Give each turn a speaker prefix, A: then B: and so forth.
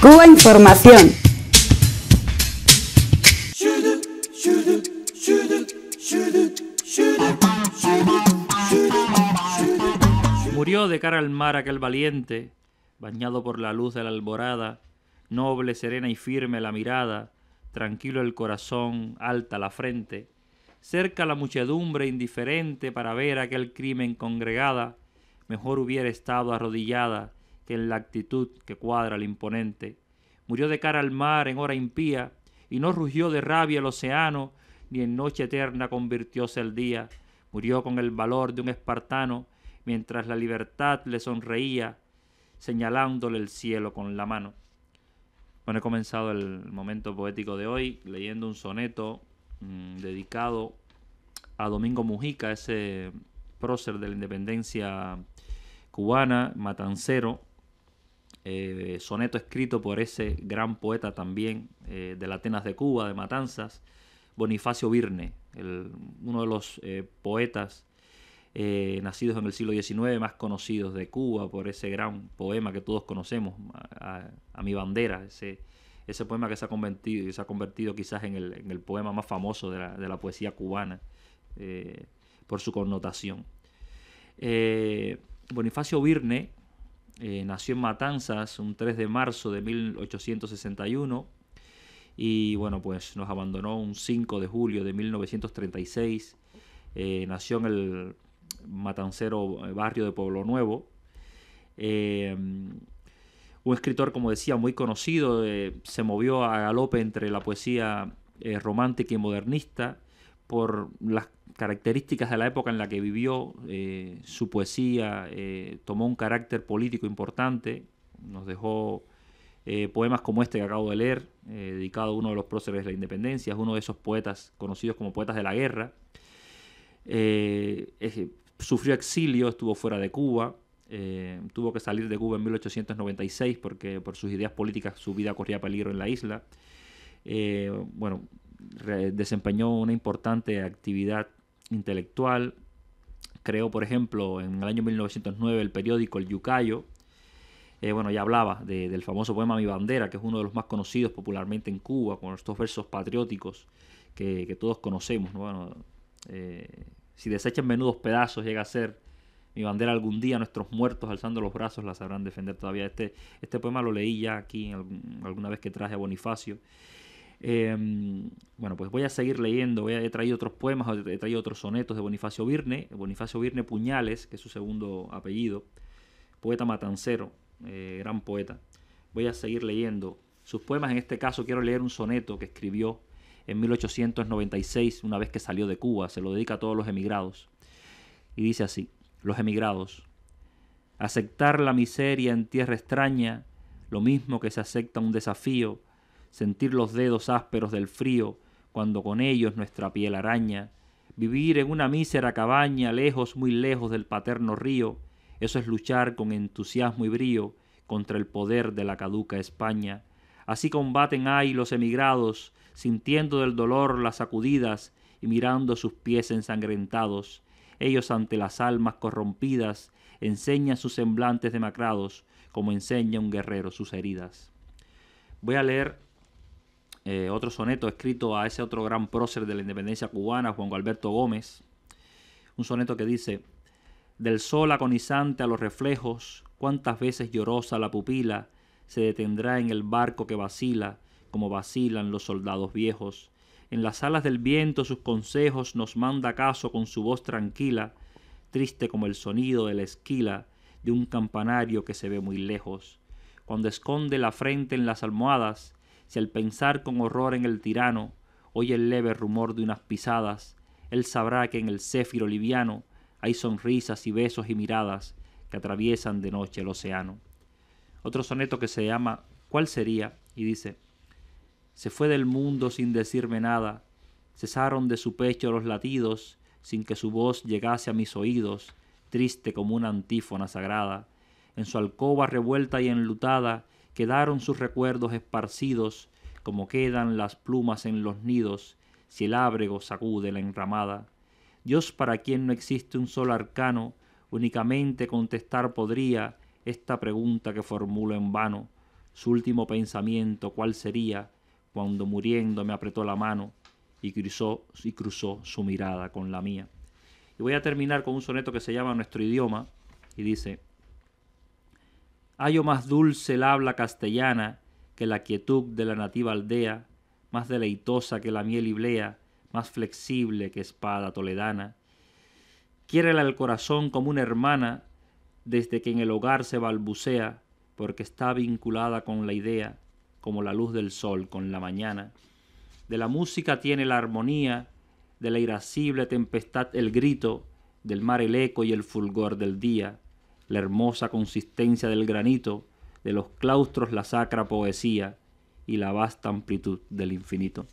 A: Cuba Información. Murió de cara al mar aquel valiente, bañado por la luz de la alborada, noble, serena y firme la mirada, tranquilo el corazón, alta la frente, cerca la muchedumbre indiferente para ver aquel crimen congregada, mejor hubiera estado arrodillada, que en la actitud que cuadra al imponente. Murió de cara al mar en hora impía, y no rugió de rabia el océano, ni en noche eterna convirtióse el día. Murió con el valor de un espartano, mientras la libertad le sonreía, señalándole el cielo con la mano. Bueno, he comenzado el momento poético de hoy leyendo un soneto mm, dedicado a Domingo Mujica, ese prócer de la independencia cubana, matancero, eh, soneto escrito por ese gran poeta también de eh, de Atenas de Cuba, de Matanzas, Bonifacio Virne, uno de los eh, poetas nacidos en el siglo XIX más conocidos de Cuba por ese gran poema que todos conocemos, a, mi bandera, ese, ese poema que se ha convertido, se ha convertido quizás en el, poema más famoso de la, de la poesía cubana por su connotación. Bonifacio Virne eh, nació en Matanzas un 3 de marzo de 1861 y bueno, pues nos abandonó un 5 de julio de 1936. Eh, nació en el matancero eh, barrio de Pueblo Nuevo. un escritor, como decía, muy conocido, se movió a galope entre la poesía romántica y modernista por las características de la época en la que vivió, eh, su poesía eh, tomó un carácter político importante, nos dejó eh, poemas como este que acabo de leer, dedicado a uno de los próceres de la independencia, es uno de esos poetas conocidos como poetas de la guerra. sufrió exilio, estuvo fuera de Cuba, tuvo que salir de Cuba en 1896 porque por sus ideas políticas su vida corría peligro en la isla. bueno, desempeñó una importante actividad intelectual. Creó, por ejemplo, en el año 1909 el periódico El Yucayo. Eh, bueno, ya hablaba del famoso poema Mi bandera, que es uno de los más conocidos popularmente en Cuba, con estos versos patrióticos que, todos conocemos. Bueno, eh, si desechan menudos pedazos, llega a ser mi bandera algún día, nuestros muertos alzando los brazos la sabrán defender todavía. Este, este poema lo leí ya aquí alguna vez que traje a Bonifacio. Em, bueno, pues voy a seguir leyendo, voy a, he traído otros poemas, he traído otros sonetos de Bonifacio Virne, Bonifacio Virne Puñales, que es su segundo apellido, poeta matancero, eh, gran poeta. Voy a seguir leyendo sus poemas, en este caso quiero leer un soneto que escribió en 1896, una vez que salió de Cuba, se lo dedica a todos los emigrados. Y dice así, los emigrados, aceptar la miseria en tierra extraña, lo mismo que se acepta un desafío, sentir los dedos ásperos del frío cuando con ellos nuestra piel araña, vivir en una mísera cabaña lejos, muy lejos del paterno río, eso es luchar con entusiasmo y brío contra el poder de la caduca España. Así combaten ahí los emigrados, sintiendo del dolor las sacudidas y mirando sus pies ensangrentados. Ellos ante las almas corrompidas enseñan sus semblantes demacrados, como enseña un guerrero sus heridas. Voy a leer eh, otro soneto escrito a ese otro gran prócer de la independencia cubana, Juan Alberto Gómez, un soneto que dice, del sol agonizante a los reflejos, cuántas veces llorosa la pupila se detendrá en el barco que vacila, como vacilan los soldados viejos. En las alas del viento sus consejos nos manda acaso con su voz tranquila, triste como el sonido de la esquila de un campanario que se ve muy lejos. Cuando esconde la frente en las almohadas, si al pensar con horror en el tirano oye el leve rumor de unas pisadas, él sabrá que en el céfiro liviano hay sonrisas y besos y miradas que atraviesan de noche el océano. Otro soneto que se llama ¿Cuál sería? y dice, se fue del mundo sin decirme nada, cesaron de su pecho los latidos, sin que su voz llegase a mis oídos, triste como una antífona sagrada. En su alcoba revuelta y enlutada, quedaron sus recuerdos esparcidos como quedan las plumas en los nidos si el ábrego sacude la enramada. Dios para quien no existe un solo arcano, únicamente contestar podría esta pregunta que formulo en vano. Su último pensamiento cuál sería cuando muriendo me apretó la mano y cruzó, y cruzó su mirada con la mía. Y voy a terminar con un soneto que se llama Nuestro idioma y dice, hallo más dulce el habla castellana que la quietud de la nativa aldea, más deleitosa que la miel iblea, más flexible que espada toledana. Quiérela el corazón como una hermana desde que en el hogar se balbucea, porque está vinculada con la idea, como la luz del sol con la mañana. De la música tiene la armonía, de la irascible tempestad el grito, del mar el eco y el fulgor del día la hermosa consistencia del granito, de los claustros la sacra poesía y la vasta amplitud del infinito.